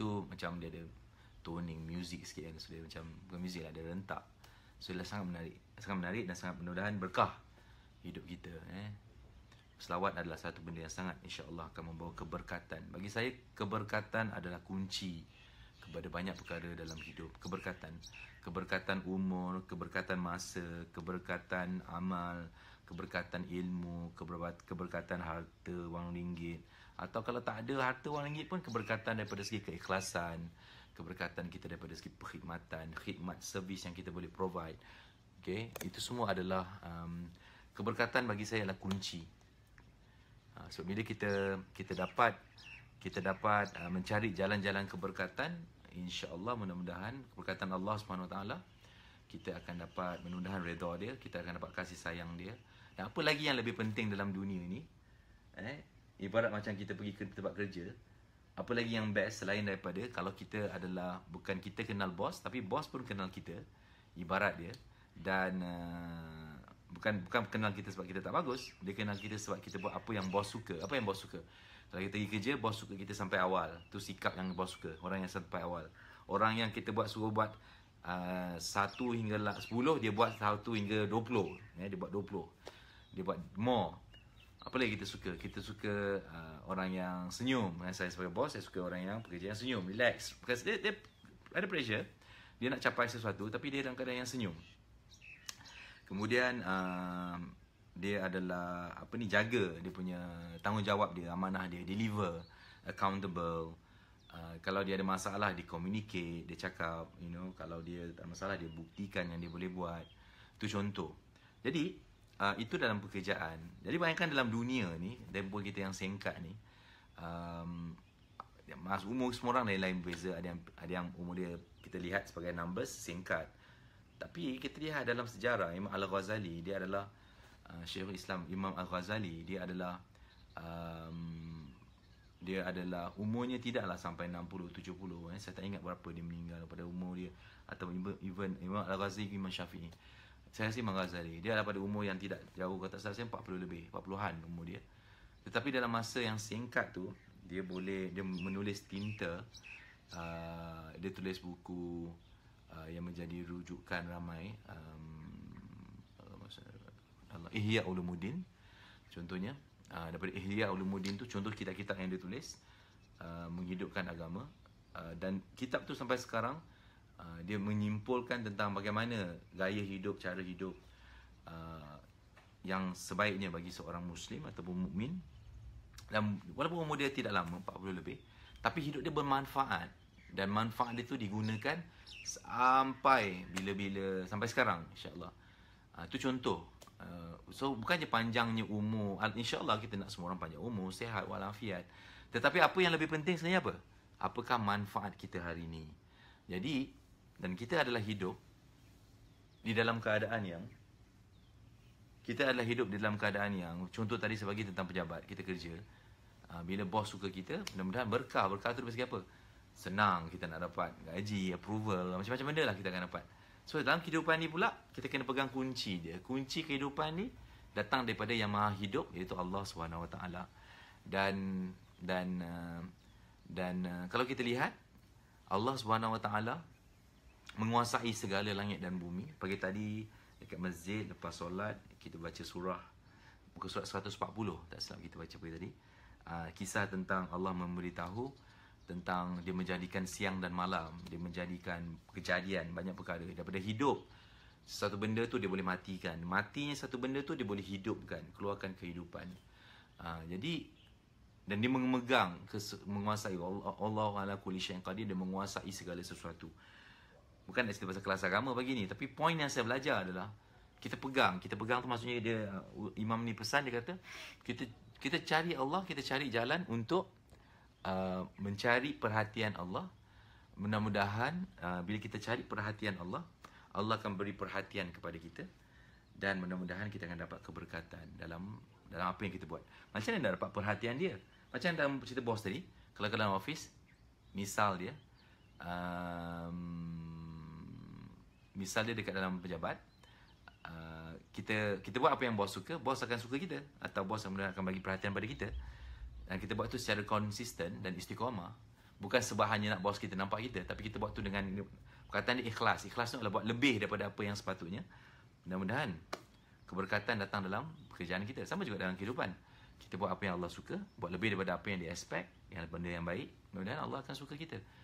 tu macam dia ada toning music sikit kan. So dia macam bukan music lah, dia rentak. So dia sangat menarik. Sangat menarik dan sangat mudah berkah hidup kita. Eh. Selawat adalah satu benda yang sangat Allah akan membawa keberkatan. Bagi saya, keberkatan adalah kunci kepada banyak perkara dalam hidup. Keberkatan. Keberkatan umur, keberkatan masa, keberkatan amal, keberkatan ilmu, keberkatan harta, wang ringgit, atau kalau tak ada harta wang ringgit pun keberkatan daripada segi keikhlasan, keberkatan kita daripada segi perkhidmatan, khidmat servis yang kita boleh provide. Okay, itu semua adalah um, keberkatan bagi saya adalah kunci. Uh, ah, so bila kita kita dapat kita dapat uh, mencari jalan-jalan keberkatan, insya-Allah mudah-mudahan keberkatan Allah swt kita akan dapat mudah-mudahan redha dia, kita akan dapat kasih sayang dia. Dan apa lagi yang lebih penting dalam dunia ini? Eh, ibarat macam kita pergi ke tempat kerja apa lagi yang best selain daripada kalau kita adalah bukan kita kenal bos tapi bos pun kenal kita ibarat dia dan uh, bukan bukan kenal kita sebab kita tak bagus dia kenal kita sebab kita buat apa yang bos suka apa yang bos suka kalau kita pergi kerja bos suka kita sampai awal tu sikap yang bos suka orang yang sampai awal orang yang kita buat suruh buat uh, satu hingga lah, 10 dia buat satu hingga 20 ya eh, dia buat 20 dia buat more apa lagi kita suka? Kita suka uh, orang yang senyum. Eh, saya sebagai bos, saya suka orang yang pekerja yang senyum. Relax. Because dia, dia ada pressure. Dia nak capai sesuatu tapi dia dalam keadaan yang senyum. Kemudian uh, dia adalah apa ni jaga dia punya tanggungjawab dia, amanah dia, deliver, accountable. Uh, kalau dia ada masalah dia communicate, dia cakap, you know, kalau dia tak ada masalah dia buktikan yang dia boleh buat. Tu contoh. Jadi, uh, itu dalam pekerjaan. Jadi bayangkan dalam dunia ni, tempoh kita yang singkat ni, um, mas umur semua orang lain-lain beza. Ada yang, ada yang umur dia kita lihat sebagai numbers, singkat. Tapi kita lihat dalam sejarah, Imam Al-Ghazali, dia adalah uh, Syekh Islam Imam Al-Ghazali, dia adalah um, dia adalah umurnya tidaklah sampai 60 70 eh saya tak ingat berapa dia meninggal pada umur dia atau even Imam Al-Ghazali Imam Syafi'i saya si Maghazali Dia adalah pada umur yang tidak jauh Kata saya saya 40 lebih 40-an umur dia Tetapi dalam masa yang singkat tu Dia boleh Dia menulis tinta uh, Dia tulis buku uh, Yang menjadi rujukan ramai um, uh, Allah, Ihya Ulumuddin Contohnya uh, Daripada Ihya Ulumuddin tu Contoh kitab-kitab yang dia tulis uh, Menghidupkan agama uh, Dan kitab tu sampai sekarang Ah, dia menyimpulkan tentang bagaimana gaya hidup, cara hidup uh, yang sebaiknya bagi seorang Muslim ataupun mukmin. Dan walaupun umur dia tidak lama, 40 lebih, tapi hidup dia bermanfaat dan manfaat dia itu digunakan sampai bila-bila sampai sekarang insyaallah. Ah uh, itu contoh. Uh, so bukannya panjangnya umur. Uh, insyaallah kita nak semua orang panjang umur, sehat walafiat. Tetapi apa yang lebih penting sebenarnya apa? Apakah manfaat kita hari ini? Jadi dan kita adalah hidup di dalam keadaan yang kita adalah hidup di dalam keadaan yang contoh tadi sebagai tentang pejabat kita kerja ah, bila bos suka kita mudah-mudahan berkah berkah tu dari apa senang kita nak dapat gaji approval macam-macam benda lah kita akan dapat so dalam kehidupan ni pula kita kena pegang kunci dia kunci kehidupan ni datang daripada yang maha hidup iaitu Allah SWT dan dan ah, dan ah, kalau kita lihat Allah swt menguasai segala langit dan bumi. Pagi tadi dekat masjid lepas solat kita baca surah buku surat 140 tak silap kita baca pagi tadi. Ah, kisah tentang Allah memberitahu tentang dia menjadikan siang dan malam, dia menjadikan kejadian banyak perkara daripada hidup satu benda tu dia boleh matikan. Matinya satu benda tu dia boleh hidupkan, keluarkan kehidupan. Uh, jadi dan dia memegang menguasai Allah Allah Allah kulli syai'in qadir dia menguasai segala sesuatu bukan nak cerita pasal kelas agama pagi ni tapi point yang saya belajar adalah kita pegang kita pegang tu maksudnya dia uh, imam ni pesan dia kata kita kita cari Allah kita cari jalan untuk uh, mencari perhatian Allah mudah-mudahan uh, bila kita cari perhatian Allah Allah akan beri perhatian kepada kita dan mudah-mudahan kita akan dapat keberkatan dalam dalam apa yang kita buat macam mana nak dapat perhatian dia macam dalam cerita bos tadi kalau dalam office misal dia um, Misal dia dekat dalam pejabat uh, kita kita buat apa yang bos suka, bos akan suka kita atau bos akan bagi perhatian pada kita. Dan kita buat tu secara konsisten dan istiqamah. Bukan sebahannya nak bos kita nampak kita, tapi kita buat tu dengan perkataan ni ikhlas. Ikhlas tu adalah buat lebih daripada apa yang sepatutnya. Mudah-mudahan keberkatan datang dalam pekerjaan kita. Sama juga dalam kehidupan. Kita buat apa yang Allah suka, buat lebih daripada apa yang di expect, yang benda yang baik. Mudah-mudahan Allah akan suka kita.